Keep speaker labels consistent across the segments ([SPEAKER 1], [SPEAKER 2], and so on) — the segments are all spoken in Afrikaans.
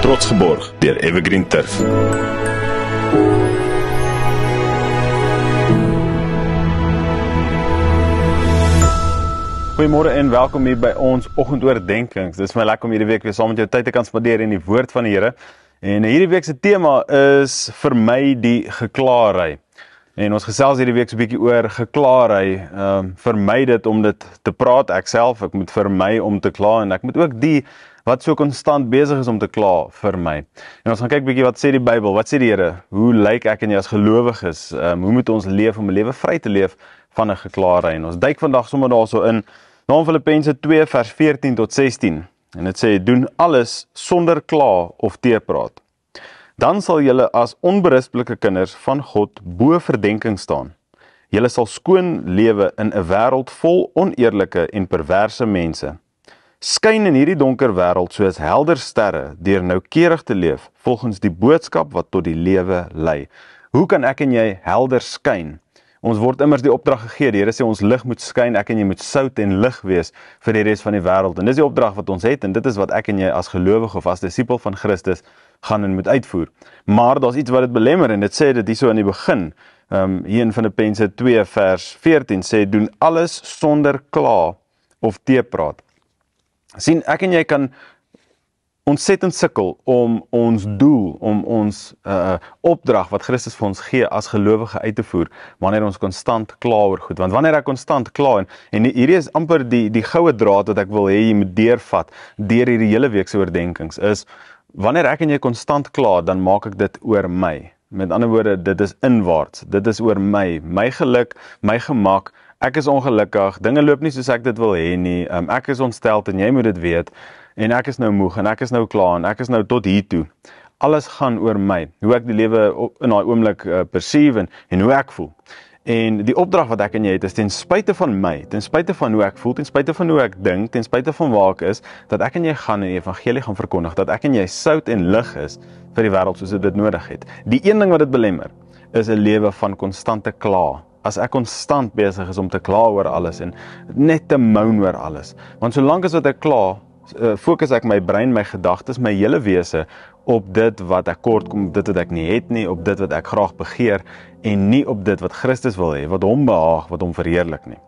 [SPEAKER 1] trots geborg deur Evergreen Turf. Goeiemôre en welkom hier by ons oggendoordenkings. Dit is my lekker om hierdie week weer saam met jou tyd te kan spandeer in die woord van die Here. En hierdie week se tema is vir my die geklaarheid. En ons gesels hierdie week so 'n bietjie oor geklaarheid. Ehm um, vermy dit om dit te praat ek self. Ek moet vermy om te kla en ek moet ook die wat so konstant besig is om te kla vir my. En ons gaan kyk bietjie wat sê die Bybel, wat sê die Here, hoe lyk ek en jy as gelowiges? Um, hoe moet ons leef om 'n lewe vry te leef van 'n geklaarheid? Ons duik vandag sommer daarso in na Filippense 2 vers 14 tot 16. En dit sê doen alles sonder kla of teepraat. Dan sal julle as onberispelike kinders van God bo verdenking staan. Julle sal skoon lewe in 'n wêreld vol oneerlike en perverse mense skyn in hierdie donker wêreld soos helder sterre deur noukeurig te leef volgens die boodskap wat tot die lewe lei. Hoe kan ek en jy helder skyn? Ons word immers die opdrag gegee. Die Here sê ons lig moet skyn, ek en jy moet sout en lig wees vir die res van die wêreld. En dis die opdrag wat ons het en dit is wat ek en jy as gelowige of as disipel van Christus gaan en moet uitvoer. Maar daar's iets wat dit belemmer en dit sê dit hierso aan die begin. Ehm um, hier in Filippense 2 vers 14 sê doen alles sonder kla of teepraat sien ek en jy kan ontsettend sukkel om ons doel om ons uh opdrag wat Christus vir ons gee as gelowige uit te voer wanneer ons konstant kla oor goed want wanneer ek konstant kla en en hierdie is amper die die goue draad wat ek wil hê jy moet deurvat deur hierdie hele week se oordeenkings is wanneer ek en jy konstant kla dan maak ek dit oor my met ander woorde dit is inwaarts dit is oor my my geluk my gemaak ek is ongelukkig, dinge loop nie soos ek dit wil hê nie. Um, ek is ontsteld en jy moet dit weet en ek is nou moeg en ek is nou klaar en ek is nou tot hier toe. Alles gaan oor my, hoe ek die lewe in daai oomblik uh, perceive en, en hoe ek voel. En die opdrag wat ek aan jou het is ten spyte van my, ten spyte van hoe ek voel, ten spyte van hoe ek dink, ten spyte van waar ek is, dat ek en jy gaan die evangelie gaan verkondig, dat ek en jy sout en lig is vir die wêreld soos dit nodig het. Die een ding wat dit belemmer is 'n lewe van konstante kla as ek konstant besig is om te kla oor alles en net te moan oor alles. Want solank as wat ek kla, eh, fokus ek my brein, my gedagtes, my hele wese op dit wat ek kort kom, dit wat ek nie het nie, op dit wat ek graag begeer en nie op dit wat Christus wil hê, wat hom behaag, wat hom verheerlik nie.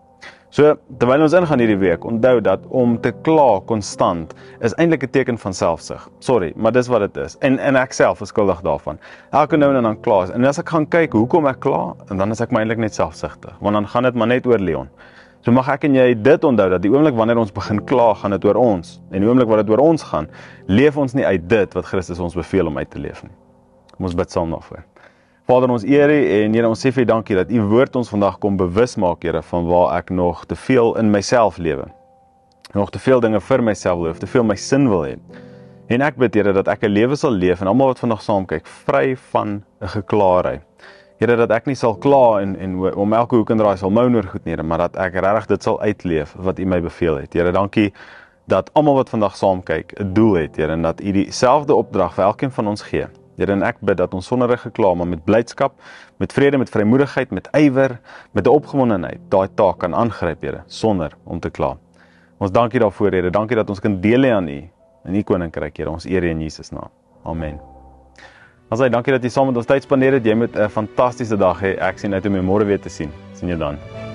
[SPEAKER 1] So terwyl ons ingaan hierdie week, onthou dat om te kla konstant is eintlik 'n teken van selfsug. Sorry, maar dis wat dit is. En en ek self is skuldig daarvan. Elke nou en dan kla. En as ek gaan kyk hoekom ek kla, dan is ek maar eintlik net selfsugtig, want dan gaan dit maar net oor Leon. So mag ek en jy dit onthou dat die oomblik wanneer ons begin kla, gaan dit oor ons. En die oomblik wat dit oor ons gaan, leef ons nie uit dit wat Christus ons beveel om uit te leef nie. Kom ons bid saam daarvoor. Vader ons eer U en Here ons sê vir dankie dat U woord ons vandag kom bewus maak Here van waar ek nog te veel in myself lewe. Nog te veel dinge vir myself loof, te veel my sin wil hê. En ek bid Here dat ek 'n lewe sal leef en almal wat vandag saam kyk vry van 'n geklaarheid. Here dat ek nie sal kla en en om elke hoek en draai sal mou oor goed nie, Here, maar dat ek regtig dit sal uitleef wat U my beveel het. Here, dankie dat almal wat vandag saam kyk 'n doel het, Here, en dat U dieselfde opdrag vir elkeen van ons gee Here en ek bid dat ons sonder reklame met blydskap, met vrede, met vrymoedigheid, met ywer, met 'n opgewondenheid daai taak kan aangryp, Here, sonder om te kla. Ons dankie daarvoor, Here. Dankie dat ons kan deel hê aan U in U koninkryk, Here. Ons eer U in Jesus naam. Amen. Alsaai, dankie dat jy saam met ons tyd spandeer het. Jy moet 'n fantastiese dag hê. Ek sien uit om jou môre weer te sien. Sien jou dan. Ja.